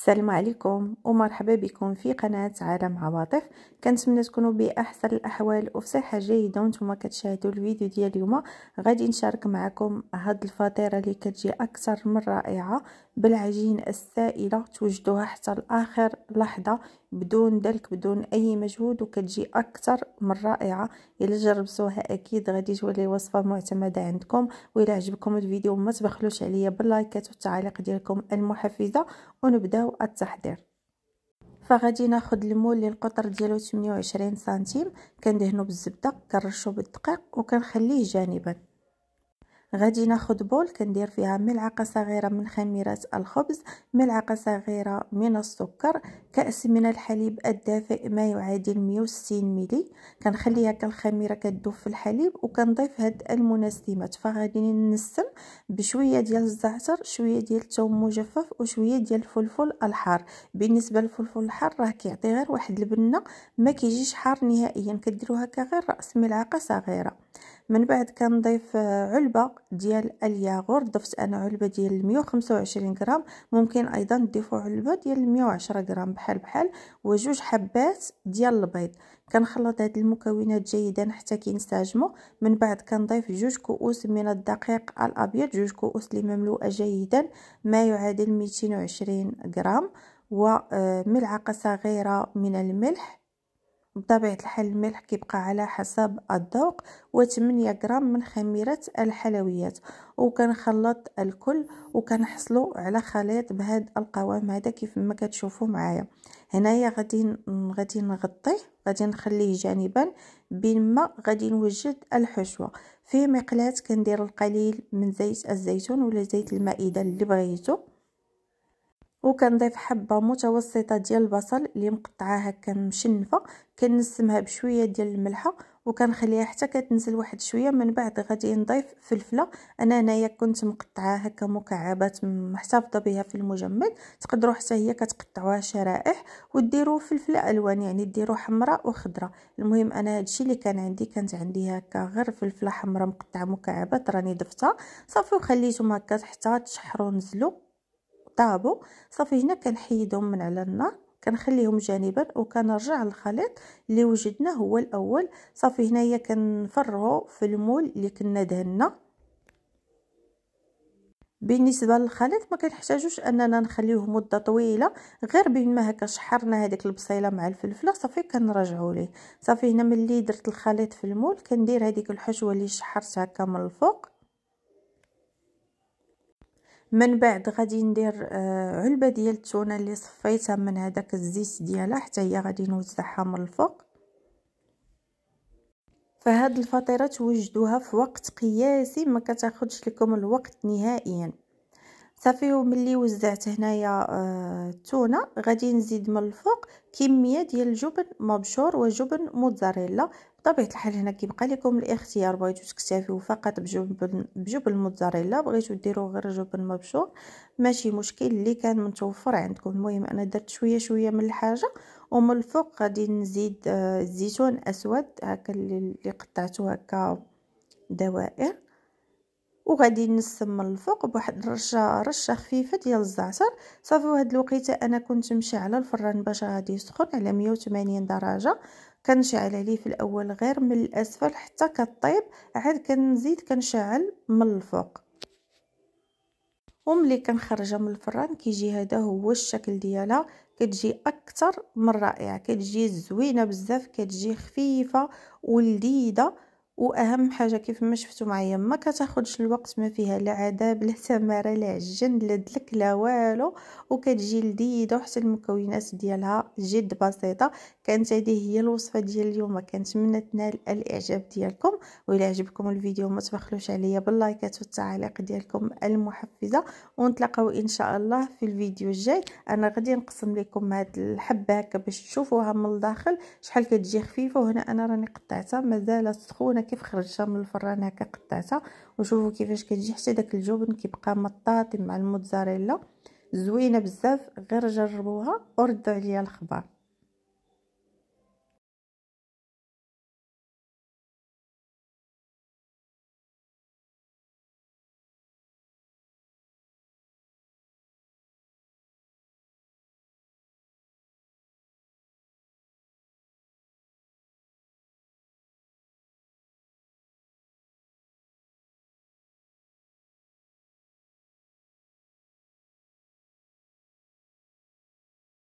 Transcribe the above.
السلام عليكم ومرحبا بكم في قناة عالم عواطف كنتمنى تكونوا بأحسن الأحوال وفي صحة جيدة وانتم كتشاهدوا الفيديو ديال اليوم غادي نشارك معكم هاد الفطيرة اللي كتجي أكثر من رائعة بالعجين السائلة توجدوها حتى لآخر لحظة بدون دلك بدون أي مجهود وكتجي أكثر من رائعة إلا جربتوها أكيد غادي تولي وصفة معتمدة عندكم وإلا عجبكم الفيديو ما تبخلوش عليا باللايكات والتعاليق ديالكم المحفزة ونبداو التحضير فغادي ناخد المول اللي القطر ديالو 28 سنتيم كندهنو بالزبده كنرشو بالدقيق وكنخليه جانبا غادي ناخد بول كندير فيها ملعقه صغيره من خميره الخبز ملعقه صغيره من السكر كاس من الحليب الدافئ ما يعادل 160 ملي كنخلي هكا الخميره كدوب في الحليب وكنضيف هاد المنسمات فغادي ننسم بشويه ديال الزعتر شويه ديال الثوم مجفف وشويه ديال الفلفل الحار بالنسبه للفلفل الحار راه كيعطي غير واحد البنه ما كيجيش حار نهائيا كديرو هكا غير راس ملعقه صغيره من بعد كنضيف علبه ديال الياغور ضفت انا علبه ديال 125 غرام ممكن ايضا تضيفوا علبه ديال 110 غرام بحال بحال وجوج حبات ديال البيض كنخلط هاد المكونات جيدا حتى كينسجموا من بعد كنضيف جوج كؤوس من الدقيق الابيض جوج كؤوس اللي مملوءه جيدا ما يعادل 220 غرام وملعقه آه، صغيره من الملح بطبيعة الحال الملح كيبقى على حسب الذوق و8 غرام من خميرة الحلويات وكنخلط الكل وكنحصلوا على خليط بهاد القوام هذا كيف ما كتشوفوا معايا هنايا غادي غادي نغطيه غادي نخليه جانبا ما غادي نوجد الحشوه في مقلاة كندير القليل من زيت الزيتون ولا زيت المائده اللي بغيتو وكنضيف حبه متوسطه ديال البصل اللي مقطعاه هكا مشنفه كنسمها بشويه ديال الملحه وكنخليها حتى كتنزل واحد شويه من بعد غادي نضيف فلفله انا هنايا كنت مقطعاه هكا مكعبات محتفظه بها في المجمد تقدروا حتى هي كتقطعوها شرائح وديروا فلفله الوان يعني ديروا حمراء وخضراء المهم انا هادشي اللي كان عندي كانت عندي هكا غير فلفله حمراء مقطعه مكعبات راني ضفتها صافي وخليتهم هكا حتى تشحروا نزلوا طابو صافي هنا كنحيدهم من على النار كنخليهم جانبا وكنرجع للخليط اللي وجدناه هو الاول صافي هنايا كنفرغوا في المول اللي كنا دهنا بالنسبه للخليط ما كنحتاجوش اننا نخليوه مده طويله غير بما هكا شحرنا هذيك البصيله مع الفلفله صافي كنرجعوا ليه صافي هنا ملي درت الخليط في المول كندير هذيك الحشوه اللي شحرتها هكا من الفوق من بعد غادي ندير آه، علبه ديال التونه اللي صفيتها من هذاك الزيت ديالها حتى هي غادي نوزعها من الفوق فهاد الفطيره توجدوها في وقت قياسي ما كتاخذش لكم الوقت نهائيا صافي وملي وزعت هنايا آه، التونه غادي نزيد من الفوق كميه ديال الجبن مبشور وجبن موتزاريلا بطبيعه الحال هنا كيبقى لكم الاختيار بغيتو تكتفيو فقط بجبن بجبن موتزاريلا بغيتو ديرو غير جبن مبشور ماشي مشكل اللي كان متوفر عندكم المهم انا درت شويه شويه من الحاجه ومن الفوق غادي نزيد آه، الزيتون اسود هكا اللي قطعته هكا دوائر وغادي نسم من الفوق بواحد رشه رشه خفيفه ديال الزعتر صافي وهاد الوقيته انا كنت مشي على الفران باش غادي يسخن على 180 درجه كنشعل عليه في الاول غير من الاسفل حتى كطيب عاد كنزيد كنشعل من الفوق وملي كنخرجها من الفران كيجي هذا هو الشكل ديالها كتجي اكثر من رائعه كتجي زوينه بزاف كتجي خفيفه ولذيذه واهم حاجه كيف ما شفتوا معايا ما كتاخذش الوقت ما فيها لا عذاب لا تماره لا عجن لا دلك لا والو وكتجي لذيذه وحتى المكونات ديالها جد بسيطه كانت هذه هي الوصفه ديال اليوم كنتمنى تنال الاعجاب ديالكم والى عجبكم الفيديو ما تبخلوش عليا باللايكات والتعاليق ديالكم المحفزه ونتلاقاو ان شاء الله في الفيديو الجاي انا غادي نقسم لكم هاد الحبه هكا باش تشوفوها من الداخل شحال كتجي خفيفه وهنا انا راني قطعتها مازالت سخونه كيف خرجتها من الفران هكا قطعتها وشوفوا كيفاش كتجي حتى داك الجبن كيبقى مطاطي مع الموتزاريلا زوينه بزاف غير جربوها وردوا عليا الخبر